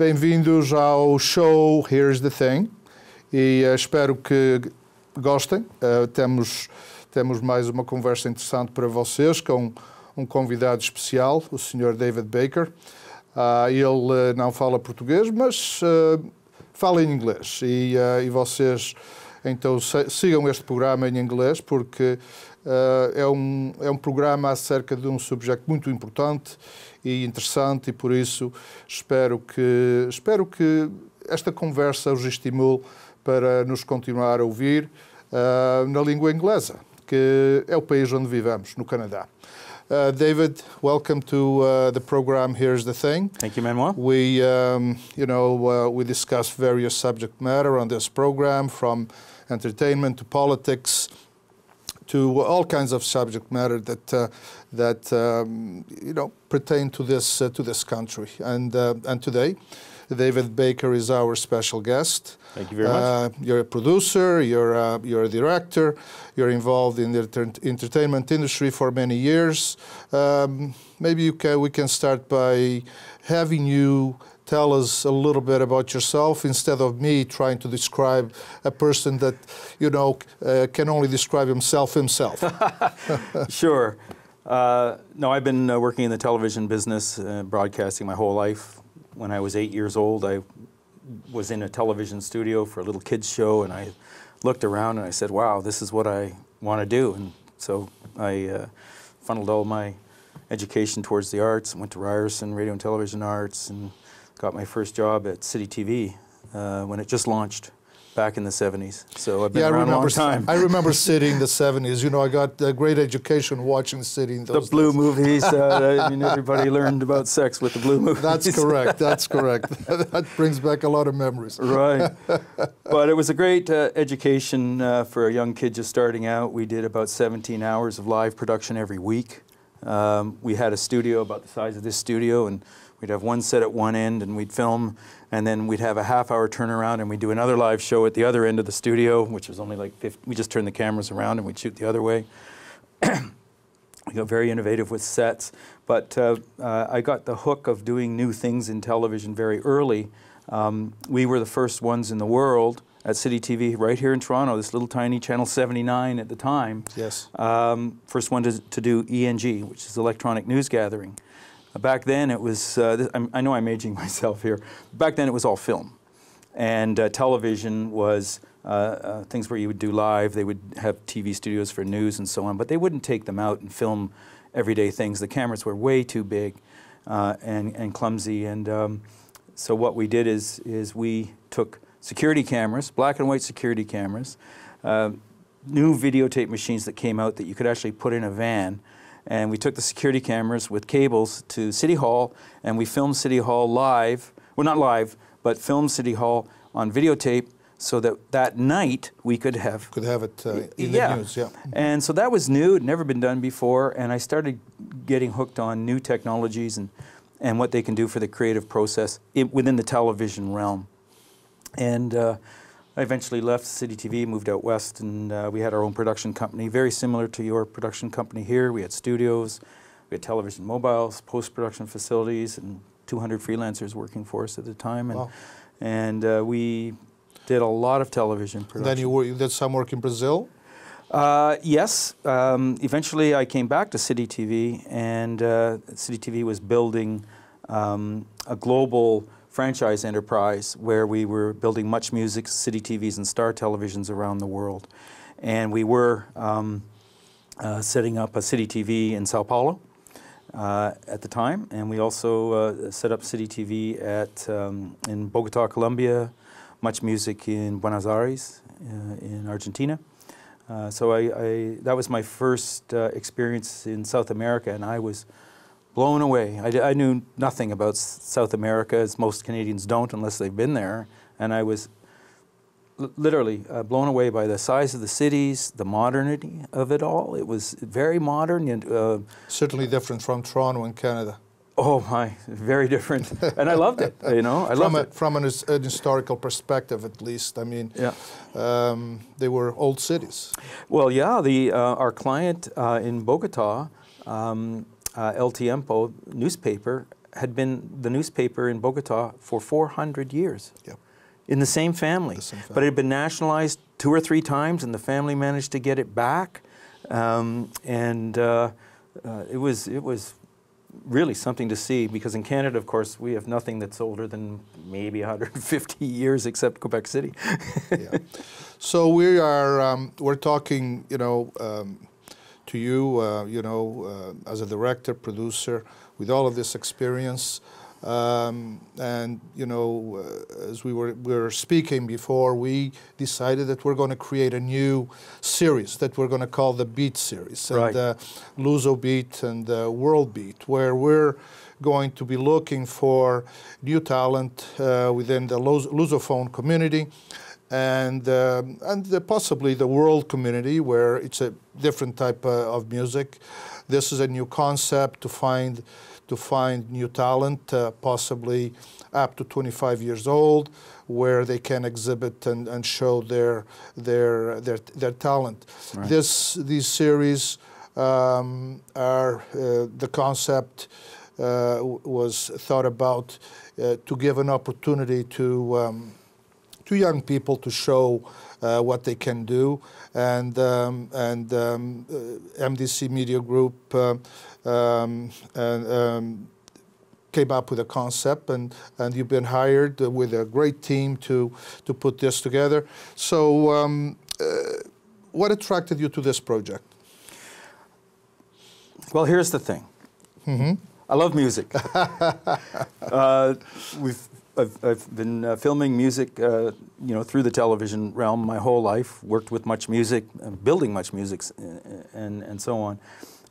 Bem-vindos ao show Here's the Thing e uh, espero que gostem. Uh, temos, temos mais uma conversa interessante para vocês com um convidado especial, o Sr. David Baker. Uh, ele eh, não fala português, mas fala em inglês e, e vocês então sigam este programa em inglês, porque uh, é, um, é um programa acerca de um subject muito importante e interessante, e por isso espero que, espero que esta conversa os estimule para nos continuar a ouvir uh, na língua inglesa, que é o país onde vivemos, no Canadá. Uh, David, welcome to uh, the program. Here's the thing. Thank you, Manuel. We, um, you know, uh, we discuss various subject matter on this program, from entertainment to politics, to all kinds of subject matter that uh, that um, you know pertain to this uh, to this country. And uh, and today, David Baker is our special guest. Thank you very much. Uh, you're a producer. You're a, uh, you're a director. You're involved in the entertainment industry for many years. Um, maybe can, we can start by having you tell us a little bit about yourself instead of me trying to describe a person that, you know, uh, can only describe himself himself. sure. Uh, no, I've been uh, working in the television business, uh, broadcasting my whole life. When I was eight years old, I was in a television studio for a little kids show, and I looked around and I said, "Wow, this is what I want to do." And so I uh, funneled all my education towards the arts. Went to Ryerson Radio and Television Arts and got my first job at City TV uh, when it just launched back in the 70s. So I've been yeah, around I remember, a long time. I remember City in the 70s. You know, I got a great education watching City in those The blue days. movies. Uh, I mean, everybody learned about sex with the blue movies. That's correct. That's correct. that brings back a lot of memories. Right. But it was a great uh, education uh, for a young kid just starting out. We did about 17 hours of live production every week. Um, we had a studio about the size of this studio, and We'd have one set at one end and we'd film, and then we'd have a half hour turnaround and we'd do another live show at the other end of the studio, which was only like 50. We just turned the cameras around and we'd shoot the other way. we got very innovative with sets, but uh, uh, I got the hook of doing new things in television very early. Um, we were the first ones in the world at City TV right here in Toronto, this little tiny channel 79 at the time. Yes. Um, first one to, to do ENG, which is electronic news gathering. Back then it was, uh, i know I'm aging myself here, back then it was all film. And uh, television was uh, uh things where you would do live, they would have TV studios for news and so on, but they wouldn't take them out and film everyday things. The cameras were way too big uh, and, and clumsy. And um, so what we did is, is we took security cameras, black and white security cameras, uh, new videotape machines that came out that you could actually put in a van and we took the security cameras with cables to City Hall, and we filmed City Hall live, well, not live, but filmed City Hall on videotape so that that night we could have could have it uh, in yeah. the news yeah and so that was new it never been done before and i started getting hooked on new technologies and and what they can do for the creative process within the television realm and uh, I eventually left City TV, moved out west, and uh, we had our own production company, very similar to your production company here. We had studios, we had television mobiles, post-production facilities, and 200 freelancers working for us at the time. And, wow. and uh, we did a lot of television production. Then you, were, you did some work in Brazil? Uh, yes. Um, eventually, I came back to City TV, and uh, City TV was building um, a global franchise enterprise where we were building Much Music, City TVs, and Star Televisions around the world. And we were um, uh, setting up a City TV in Sao Paulo uh, at the time, and we also uh, set up City TV at, um, in Bogota, Colombia, Much Music in Buenos Aires, uh, in Argentina. Uh, so I, I, that was my first uh, experience in South America, and I was blown away. I, I, knew nothing about South America, as most Canadians don't unless they've been there. And I was literally uh, blown away by the size of the cities, the modernity of it all. It was very modern. and uh, Certainly different from Toronto in Canada. Oh my, very different. And I loved it, you know, I loved a, it. From an, an, historical perspective, at least, I mean, yeah. Um, they were old cities. Well, yeah, the, uh, our client uh, in Bogota um, uh, El Tiempo newspaper had been the newspaper in Bogota for 400 years. Yep. In the same, family. the same family. But it had been nationalized two or three times, and the family managed to get it back. Um, and uh, uh, it, was, it was really something to see because in Canada, of course, we have nothing that's older than maybe 150 years except Quebec City. yeah. So we are, um, we're talking, you know, um, to you, uh, you know, uh, as a director, producer, with all of this experience. Um, and you know, uh, as we were, we were speaking before, we decided that we're going to create a new series that we're going to call the Beat series, right. and uh, Luso Beat and uh, World Beat, where we're going to be looking for new talent uh, within the Lus Lusophone community and um, and possibly the world community where it's a different type uh, of music. This is a new concept to find to find new talent, uh, possibly up to 25 years old, where they can exhibit and, and show their their their their talent. Right. This these series um, are uh, the concept. Uh, was thought about uh, to give an opportunity to um, to young people to show uh, what they can do. And, um, and um, uh, MDC Media Group uh, um, and, um, came up with a concept, and, and you've been hired with a great team to, to put this together. So, um, uh, what attracted you to this project? Well, here's the thing. Mm -hmm. I love music. uh, we've I've, I've been uh, filming music, uh, you know, through the television realm my whole life. Worked with much music, uh, building much music, uh, and and so on.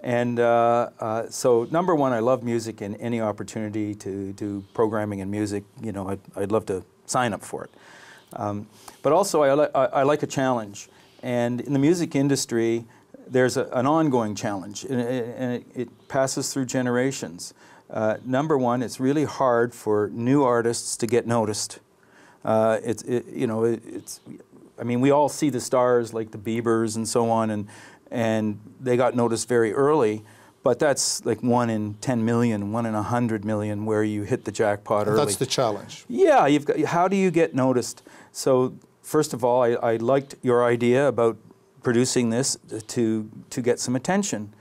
And uh, uh, so, number one, I love music, and any opportunity to do programming and music, you know, I'd, I'd love to sign up for it. Um, but also, I, li I, I, like a challenge, and in the music industry, there's a, an ongoing challenge, and, and it, it passes through generations. Uh, number one, it's really hard for new artists to get noticed. Uh, it's, it, you know, it, it's, I mean, we all see the stars like the Biebers and so on, and, and they got noticed very early. But that's like one in 10 million, one in 100 million where you hit the jackpot early. That's the challenge. Yeah, you've got, how do you get noticed? So first of all, I, I liked your idea about producing this to, to get some attention.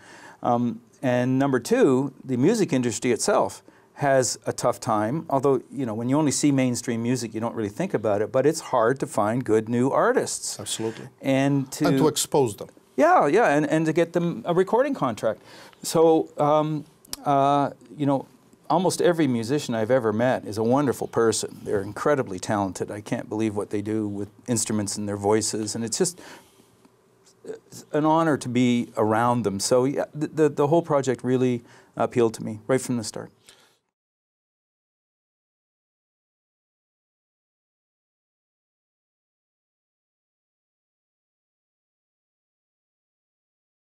Um, and number two, the music industry itself has a tough time, although, you know, when you only see mainstream music, you don't really think about it, but it's hard to find good new artists. Absolutely. And to, and to expose them. Yeah, yeah, and, and to get them a recording contract. So, um, uh, you know, almost every musician I've ever met is a wonderful person. They're incredibly talented. I can't believe what they do with instruments and their voices, and it's just an honor to be around them. So yeah, the, the, the whole project really appealed to me right from the start.